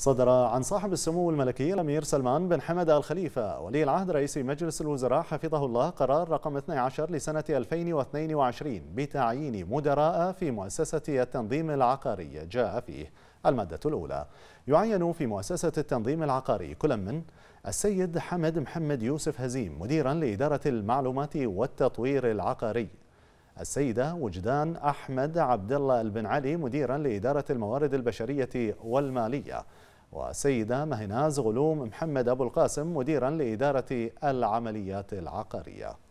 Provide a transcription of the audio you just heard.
صدر عن صاحب السمو الملكي الأمير سلمان بن حمد آل خليفة ولي العهد رئيس مجلس الوزراء حفظه الله قرار رقم 12 لسنة 2022 بتعيين مدراء في مؤسسة التنظيم العقاري جاء فيه المادة الأولى يعين في مؤسسة التنظيم العقاري كل من السيد حمد محمد يوسف هزيم مديرا لإدارة المعلومات والتطوير العقاري السيدة وجدان أحمد عبد الله بن علي مديرا لإدارة الموارد البشرية والمالية والسيدة مهناز غلوم محمد أبو القاسم مديرا لإدارة العمليات العقارية